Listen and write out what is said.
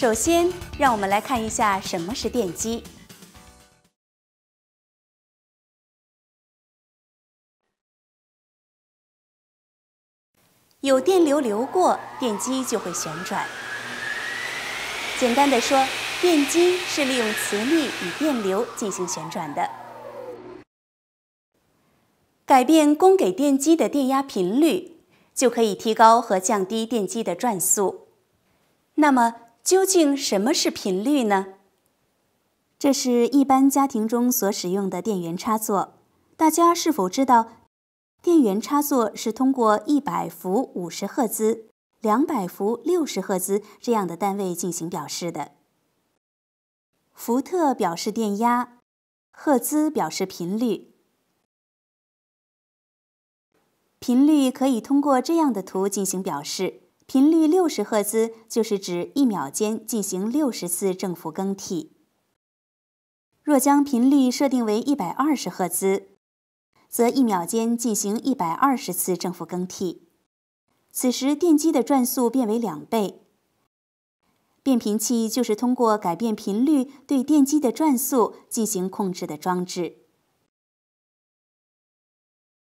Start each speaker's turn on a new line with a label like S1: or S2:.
S1: 首先，让我们来看一下什么是电机。有电流流过，电机就会旋转。简单的说，电机是利用磁力与电流进行旋转的。改变供给电机的电压频率，就可以提高和降低电机的转速。那么，究竟什么是频率呢？这是一般家庭中所使用的电源插座。大家是否知道，电源插座是通过一百伏五十赫兹、两百伏六十赫兹这样的单位进行表示的？伏特表示电压，赫兹表示频率。频率可以通过这样的图进行表示。频率六十赫兹就是指一秒间进行六十次正负更替。若将频率设定为一百二十赫兹，则一秒间进行一百二十次正负更替。此时电机的转速变为两倍。变频器就是通过改变频率对电机的转速进行控制的装置。